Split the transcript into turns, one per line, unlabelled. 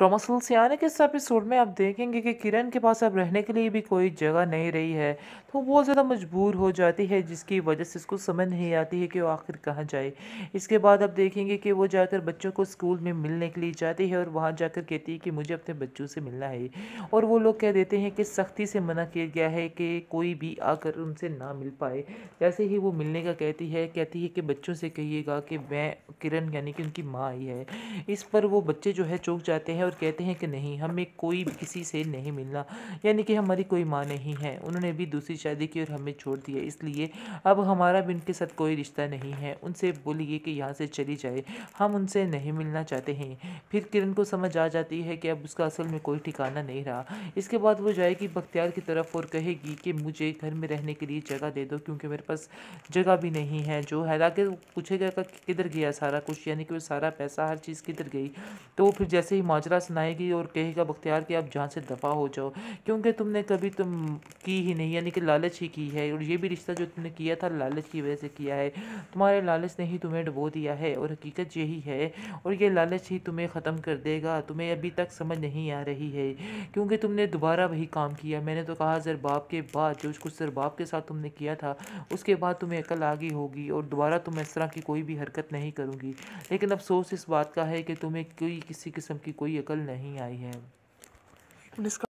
ट्रोमासूल से आने के इस एपिसोड में आप देखेंगे कि किरण के पास अब रहने के लिए भी कोई जगह नहीं रही है तो बहुत ज़्यादा मजबूर हो जाती है जिसकी वजह से इसको समझ नहीं आती है कि वो आखिर कहाँ जाए इसके बाद आप देखेंगे कि वो जाकर बच्चों को स्कूल में मिलने के लिए जाती है और वहाँ जाकर कहती है कि मुझे अपने बच्चों से मिलना है और वो लोग कह देते हैं कि सख्ती से मना किया गया है कि कोई भी आकर उनसे ना मिल पाए जैसे ही वो मिलने का कहती है कहती है कि बच्चों से कहिएगा कि मैं किरण यानी कि उनकी माँ आई है इस पर वो बच्चे जो है चौंक जाते हैं और कहते हैं कि नहीं हमें कोई किसी से नहीं मिलना यानी कि हमारी कोई माँ नहीं है उन्होंने भी दूसरी शादी की और हमें छोड़ दिया इसलिए अब हमारा भी उनके साथ कोई रिश्ता नहीं है उनसे बोलिए कि यहाँ से चली जाए हम उनसे नहीं मिलना चाहते हैं फिर किरण को समझ आ जाती है कि अब उसका असल में कोई ठिकाना नहीं रहा इसके बाद वो जाएगी बख्तियार की तरफ और कहेगी कि मुझे घर में रहने के लिए जगह दे दो क्योंकि मेरे पास जगह भी नहीं है जो हालांकि पूछेगा किधर गया सारा कुछ यानी कि वो सारा पैसा हर चीज़ किधर गई तो फिर जैसे ही माजरा નાહી કે ઓર કહે કા બખત્યાર કે اب જાન સે દફા હો જાઓ ક્યોકી તુમને કભી તુમ કી હી નહીંયાની કે લાલચહી કી હે ઓર યે ભી રિશ્તા જો તુમને કિયા થા લાલચહી વેસે કિયા હે તુમારે લાલચને હી તુમે ડબો દિયા હે ઓર હકીકત યહી હે ઓર યે લાલચહી તુમે ખતમ કર દેગા તુમે અભી તક સમજ નહીં આ રહી હે ક્યોકી તુમને દુબારા વહી કામ કિયા મેને તો કહા જર બાપ કે બાદ જો કુસરબાપ કે સાથ તુમને કિયા થા ઉસકે બાદ તુમે અકલ આ ગઈ હોગી ઓર દુબારા તુમે ইস طرح કી કોઈ ભી હરકત નહીં કરુંગી લેકિન afsos is baat ka hai ki tumhe kisi kisi qisam ki koi अकल नहीं आई है